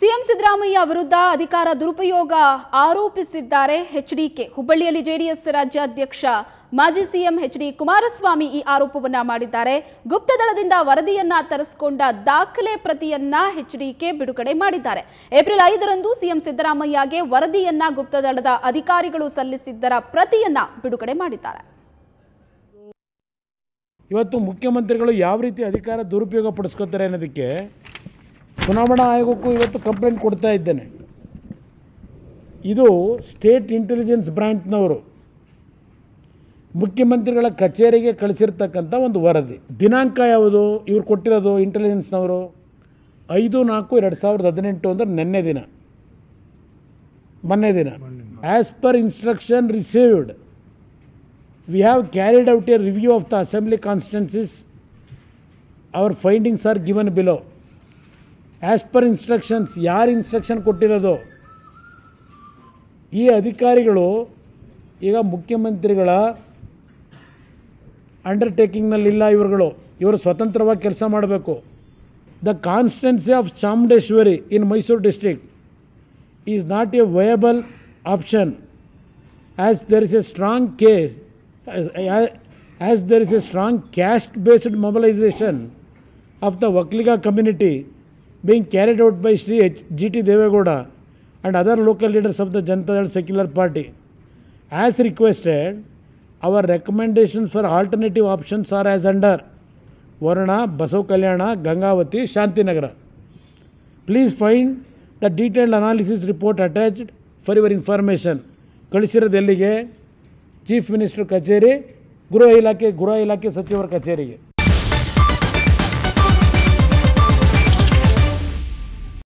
CM Siddaramaiah ವಿರುದ್ಧ ಅಧಿಕಾರ ದುರುಪಯೋಗ ಆರೋಪಿಸಿದ್ದಾರೆ ಎಚ್ಡಿಕೆ ಹುಬ್ಬಳ್ಳಿಯಲ್ಲಿ ಜೆಡಿಎಸ್ ರಾಜ್ಯಾಧ್ಯಕ್ಷ ಮಾಜಿ ಸಿಎಂ ಎಚ್ ಡಿ ಕುಮಾರಸ್ವಾಮಿ ಈ ಆರೋಪವನ್ನ ಮಾಡಿದ್ದಾರೆ ಗುಪ್ತದಳದಿಂದ ವರದಿಯನ್ನ ತರಿಸಿಕೊಂಡ ದಾಖಲೆ ಪ್ರತಿಯನ್ನ ಎಚ್ಡಿಕೆ ಬಿಡುಗಡೆ ಮಾಡಿದ್ದಾರೆ ಏಪ್ರಿಲ್ ಐದರಂದು ಸಿಎಂ ಸಿದ್ದರಾಮಯ್ಯಗೆ ವರದಿಯನ್ನ ಗುಪ್ತದಳದ ಅಧಿಕಾರಿಗಳು ಸಲ್ಲಿಸಿದ್ದರ ಪ್ರತಿಯನ್ನ ಬಿಡುಗಡೆ ಮಾಡಿದ್ದಾರೆ ಇವತ್ತು ಮುಖ್ಯಮಂತ್ರಿಗಳು ಯಾವ ರೀತಿ ಅಧಿಕಾರ ದುರುಪಯೋಗ ಪಡಿಸ್ಕೋತಾರೆ ಅನ್ನೋದಕ್ಕೆ ಚುನಾವಣಾ ಆಯೋಗಕ್ಕೂ ಇವತ್ತು ಕಂಪ್ಲೇಂಟ್ ಕೊಡ್ತಾ ಇದ್ದೇನೆ ಇದು ಸ್ಟೇಟ್ ಇಂಟೆಲಿಜೆನ್ಸ್ ಬ್ರ್ಯಾಂಚ್ನವರು ಮುಖ್ಯಮಂತ್ರಿಗಳ ಕಚೇರಿಗೆ ಕಳಿಸಿರ್ತಕ್ಕಂಥ ಒಂದು ವರದಿ ದಿನಾಂಕ ಯಾವುದು ಇವ್ರು ಕೊಟ್ಟಿರೋದು ಇಂಟೆಲಿಜೆನ್ಸ್ನವರು ಐದು ನಾಲ್ಕು ಎರಡು ಸಾವಿರದ ಹದಿನೆಂಟು ಅಂದರೆ ನಿನ್ನೆ ದಿನ ಮೊನ್ನೆ ದಿನ as per instruction received we have carried out a review of the assembly constituencies our findings are given below as per instructions ಯಾರು ಇನ್ಸ್ಟ್ರಕ್ಷನ್ ಕೊಟ್ಟಿರೋದು ಈ ಅಧಿಕಾರಿಗಳು ಈಗ ಮುಖ್ಯಮಂತ್ರಿಗಳ ಅಂಡರ್ಟೇಕಿಂಗ್ನಲ್ಲಿಲ್ಲ ಇವರುಗಳು ಇವರು ಸ್ವತಂತ್ರವಾಗಿ ಕೆಲಸ ಮಾಡಬೇಕು the constituency of Chamundeshwari in Mysuru district is not a viable option as there is a strong case as there is a strong caste based mobilisation of the Vokkaliga community being carried out by Sri H. G. and other local leaders of the Janata Dal Secular Party. As requested, our recommendations for alternative options are as under Varuna, Basav Kalyana, Gangavati, Shantinagara. Please find the detailed analysis report attached for your information. ಕಳಿಸಿರೋದೆಲ್ಲಿಗೆ Chief Minister Kacheri, Guru ಇಲಾಖೆ Guru ಇಲಾಖೆ Sachivar Kacheri.